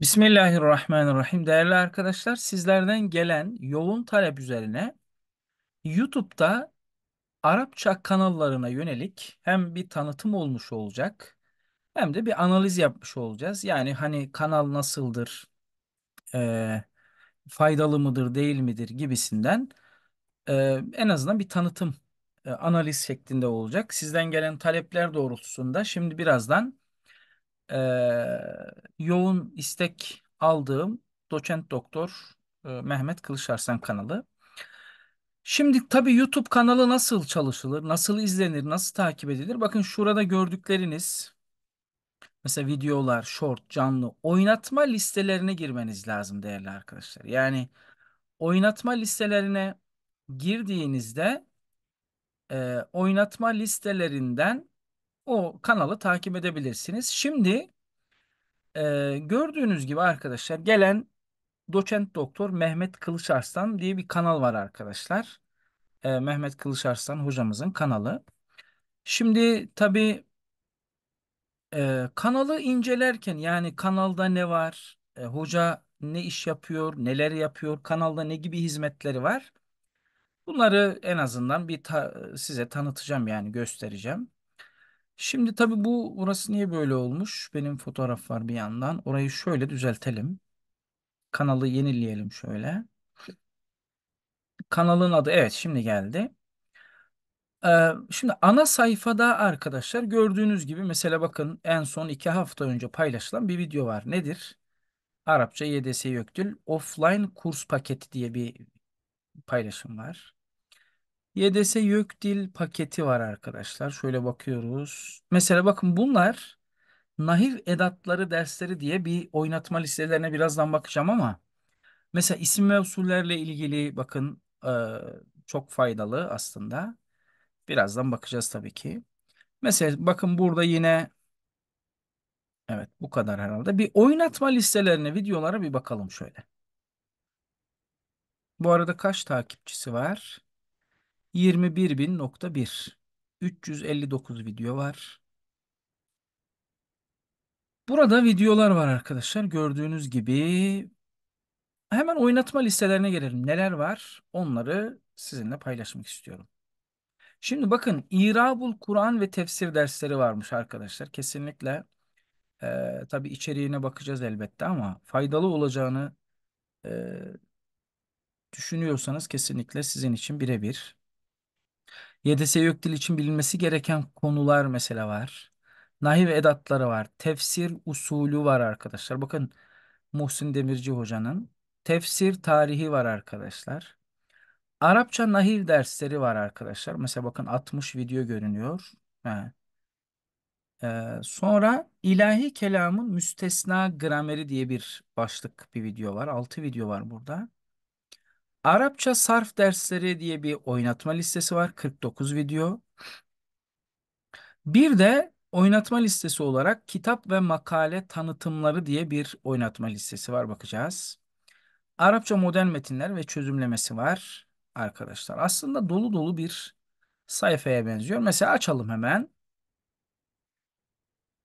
Bismillahirrahmanirrahim. Değerli arkadaşlar, sizlerden gelen yoğun talep üzerine YouTube'da Arapça kanallarına yönelik hem bir tanıtım olmuş olacak hem de bir analiz yapmış olacağız. Yani hani kanal nasıldır, e, faydalı mıdır, değil midir gibisinden e, en azından bir tanıtım e, analiz şeklinde olacak. Sizden gelen talepler doğrultusunda şimdi birazdan e, yoğun istek aldığım doçent doktor e, Mehmet Kılıçarslan kanalı. Şimdi tabii YouTube kanalı nasıl çalışılır, nasıl izlenir, nasıl takip edilir? Bakın şurada gördükleriniz mesela videolar, short, canlı oynatma listelerine girmeniz lazım değerli arkadaşlar. Yani oynatma listelerine girdiğinizde e, oynatma listelerinden o kanalı takip edebilirsiniz. Şimdi e, gördüğünüz gibi arkadaşlar gelen doçent doktor Mehmet Kılıçarslan diye bir kanal var arkadaşlar. E, Mehmet Kılıçarslan hocamızın kanalı. Şimdi tabii e, kanalı incelerken yani kanalda ne var, e, hoca ne iş yapıyor, neler yapıyor, kanalda ne gibi hizmetleri var. Bunları en azından bir ta size tanıtacağım yani göstereceğim. Şimdi tabii bu burası niye böyle olmuş? Benim fotoğraf var bir yandan. Orayı şöyle düzeltelim. Kanalı yenileyelim şöyle. Kanalın adı evet şimdi geldi. Ee, şimdi ana sayfada arkadaşlar gördüğünüz gibi mesela bakın en son iki hafta önce paylaşılan bir video var. Nedir? Arapça YDS Yöktül offline kurs paketi diye bir paylaşım var. YDS YÖK dil paketi var arkadaşlar. Şöyle bakıyoruz. Mesela bakın bunlar Nahiv Edatları dersleri diye bir oynatma listelerine birazdan bakacağım ama mesela isim ve usullerle ilgili bakın e, çok faydalı aslında. Birazdan bakacağız tabii ki. Mesela bakın burada yine evet bu kadar herhalde. Bir oynatma listelerine videolara bir bakalım şöyle. Bu arada kaç takipçisi var? 21.000.1 359 video var. Burada videolar var arkadaşlar. Gördüğünüz gibi hemen oynatma listelerine gelelim. Neler var? Onları sizinle paylaşmak istiyorum. Şimdi bakın İrabul Kur'an ve tefsir dersleri varmış arkadaşlar. Kesinlikle e, tabii içeriğine bakacağız elbette ama faydalı olacağını e, düşünüyorsanız kesinlikle sizin için birebir YDS yok için bilinmesi gereken konular mesela var. Nahiv edatları var. Tefsir usulü var arkadaşlar. Bakın Muhsin Demirci hocanın. Tefsir tarihi var arkadaşlar. Arapça nahiv dersleri var arkadaşlar. Mesela bakın 60 video görünüyor. He. Ee, sonra ilahi kelamın müstesna grameri diye bir başlık bir video var. 6 video var burada. Arapça sarf dersleri diye bir oynatma listesi var. 49 video. Bir de oynatma listesi olarak kitap ve makale tanıtımları diye bir oynatma listesi var. Bakacağız. Arapça modern metinler ve çözümlemesi var arkadaşlar. Aslında dolu dolu bir sayfaya benziyor. Mesela açalım hemen.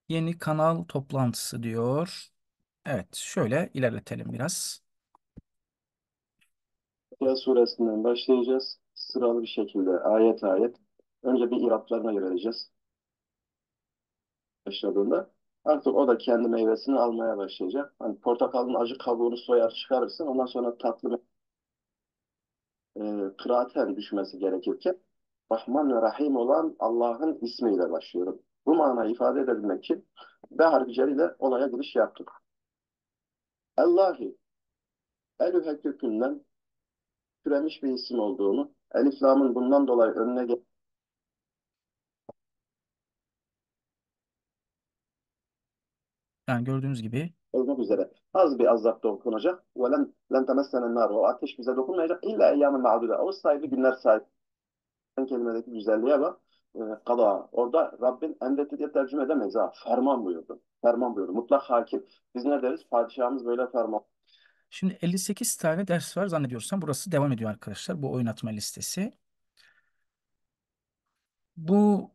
Yeni kanal toplantısı diyor. Evet şöyle ilerletelim biraz. Bakara suresinden başlayacağız. Sıralı bir şekilde ayet ayet. Önce bir iraplarına yöneleceğiz. Başladığında artık o da kendi meyvesini almaya başlayacak. Hani portakalın acı kabuğunu soyar çıkarırsın. Ondan sonra tatlı e, kıraaten düşmesi gerekirken Rahman ve Rahim olan Allah'ın ismiyle başlıyorum. Bu manayı ifade edebilmek için behar B harficeriyle olaya giriş yaptık. Allah'ı Elühekkükünden türemiş bir isim olduğunu, Elif Lam'ın bundan dolayı önüne gel. Yani gördüğünüz gibi olmak üzere az bir azap dokunacak. Ve lem, lem temessenen nar. O ateş bize dokunmayacak. İlla eyyâmen ma'dude. O sayılı günler sahip. Kelimedeki güzelliğe bak. E, ee, kada. Orada Rabbin emretti diye tercüme edemeyiz. Ha. Ferman buyurdu. Ferman buyurdu. Mutlak hakim. Biz ne deriz? Padişahımız böyle ferman. Şimdi 58 tane ders var zannediyorsam. Burası devam ediyor arkadaşlar. Bu oynatma listesi. Bu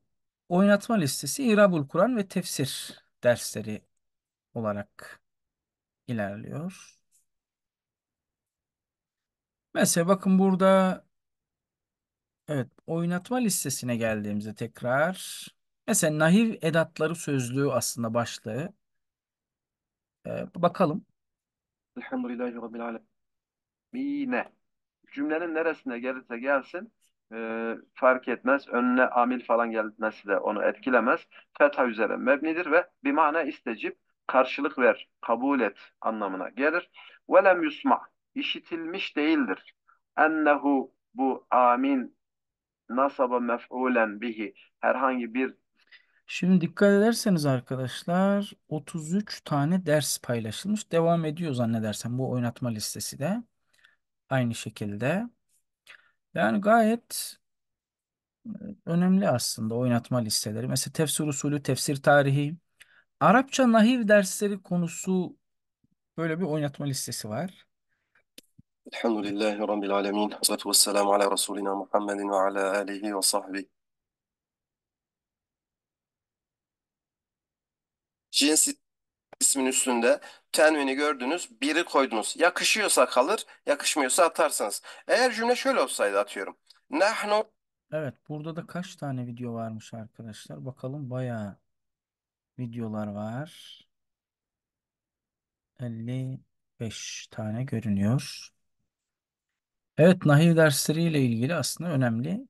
oynatma listesi İrabul Kur'an ve tefsir dersleri olarak ilerliyor. Mesela bakın burada evet oynatma listesine geldiğimizde tekrar mesela nahiv edatları sözlüğü aslında başlığı. Ee, bakalım. Elhamdülillahi Rabbil Alemine. Cümlenin neresine gelirse gelsin e, fark etmez. Önüne amil falan gelmesi de onu etkilemez. Fetha üzere mebnidir ve bir mana istecip karşılık ver, kabul et anlamına gelir. Velem yusma işitilmiş değildir. Ennehu bu amin nasaba mef'ulen bihi herhangi bir Şimdi dikkat ederseniz arkadaşlar 33 tane ders paylaşılmış. Devam ediyor zannedersem bu oynatma listesi de aynı şekilde. Yani gayet e, önemli aslında oynatma listeleri. Mesela tefsir usulü, tefsir tarihi, Arapça nahiv dersleri konusu böyle bir oynatma listesi var. Elhamdülillahi Rabbil Alemin. Salatu vesselamu ala Resulina Muhammedin ve ala alihi ve sahbihi. Cins ismin üstünde tenvini gördünüz, biri koydunuz. Yakışıyorsa kalır, yakışmıyorsa atarsınız. Eğer cümle şöyle olsaydı atıyorum. Nahnu Evet, burada da kaç tane video varmış arkadaşlar? Bakalım bayağı videolar var. 55 tane görünüyor. Evet, nahiv dersleriyle ilgili aslında önemli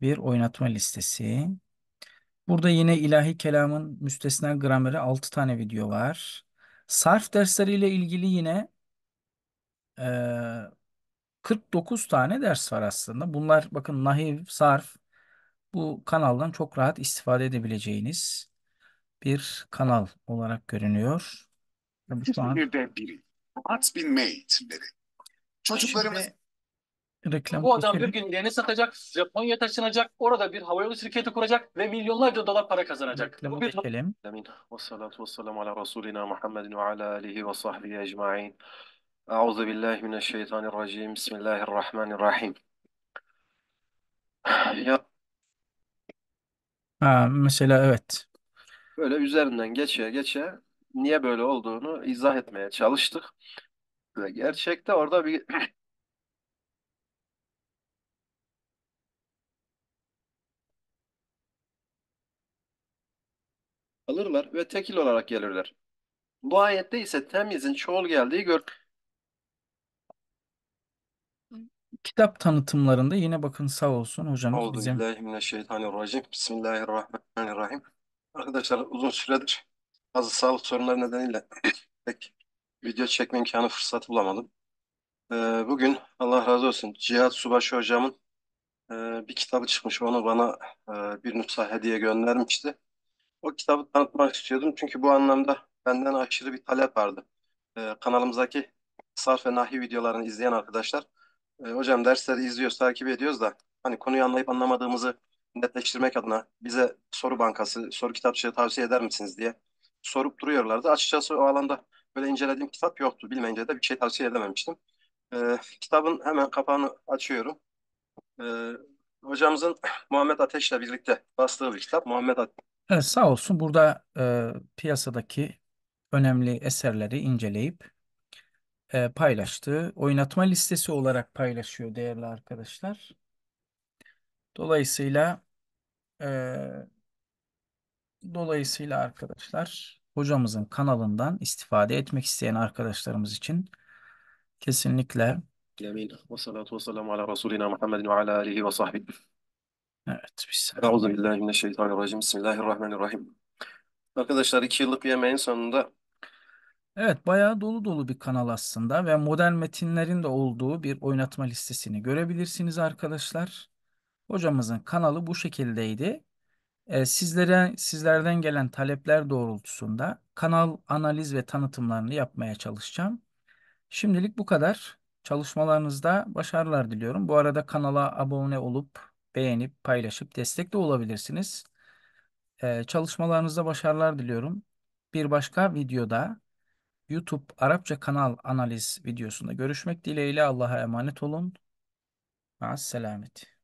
bir oynatma listesi. Burada yine ilahi kelamın müstesna grameri 6 tane video var. Sarf dersleriyle ilgili yine e, 49 tane ders var aslında. Bunlar bakın nahiv, sarf bu kanaldan çok rahat istifade edebileceğiniz bir kanal olarak görünüyor. Tabii şu an... Birden biri. Hat bin made dedi. Çocuklarımız Reklam Bu adam bir paketi. gün yeni satacak, Japonya taşınacak, orada bir havayolu şirketi kuracak ve milyonlarca dolar para kazanacak. Reklamı Bu bir geçelim. Amin. Ve salatu ve selamu ala Resulina Muhammedin ve ala alihi ve sahbihi ecma'in. Euzu billahi mineşşeytanirracim. Bismillahirrahmanirrahim. Ya Ha, mesela evet. böyle üzerinden geçe geçe niye böyle olduğunu izah etmeye çalıştık. Ve gerçekte orada bir alırlar ve tekil olarak gelirler. Bu ayette ise temyizin çoğul geldiği gör. Kitap tanıtımlarında yine bakın sağ olsun hocamız Euzu bize. billahi mineşşeytanirracim. Bismillahirrahmanirrahim. Arkadaşlar uzun süredir bazı sağlık sorunları nedeniyle pek video çekme imkanı fırsatı bulamadım. Ee, bugün Allah razı olsun Cihat Subaşı hocamın e, bir kitabı çıkmış. Onu bana e, bir nüsha hediye göndermişti. O kitabı tanıtmak istiyordum çünkü bu anlamda benden aşırı bir talep vardı. Ee, kanalımızdaki sarf ve nahi videolarını izleyen arkadaşlar, e, hocam dersleri izliyoruz, takip ediyoruz da hani konuyu anlayıp anlamadığımızı netleştirmek adına bize soru bankası, soru kitapçığı tavsiye eder misiniz diye sorup duruyorlardı. Açıkçası o alanda böyle incelediğim kitap yoktu. Bilmeyince de bir şey tavsiye edememiştim. Ee, kitabın hemen kapağını açıyorum. Ee, hocamızın Muhammed Ateş'le birlikte bastığı bir kitap. Muhammed Ateş Evet, sağ olsun burada e, piyasadaki önemli eserleri inceleyip e, paylaştığı oynatma listesi olarak paylaşıyor değerli arkadaşlar. Dolayısıyla e, dolayısıyla arkadaşlar hocamızın kanalından istifade etmek isteyen arkadaşlarımız için kesinlikle Amin. Ve salatu ve selamu ala Resulina Muhammedin ve ala alihi ve sahbihi. Evet, bismillah. Euzubillahimineşşeytanirracim. Bismillahirrahmanirrahim. Arkadaşlar iki yıllık bir emeğin sonunda Evet, bayağı dolu dolu bir kanal aslında ve modern metinlerin de olduğu bir oynatma listesini görebilirsiniz arkadaşlar. Hocamızın kanalı bu şekildeydi. Ee, sizlere sizlerden gelen talepler doğrultusunda kanal analiz ve tanıtımlarını yapmaya çalışacağım. Şimdilik bu kadar. Çalışmalarınızda başarılar diliyorum. Bu arada kanala abone olup beğenip, paylaşıp destek de olabilirsiniz. Ee, çalışmalarınızda başarılar diliyorum. Bir başka videoda YouTube Arapça kanal analiz videosunda görüşmek dileğiyle Allah'a emanet olun. Maaleselamet.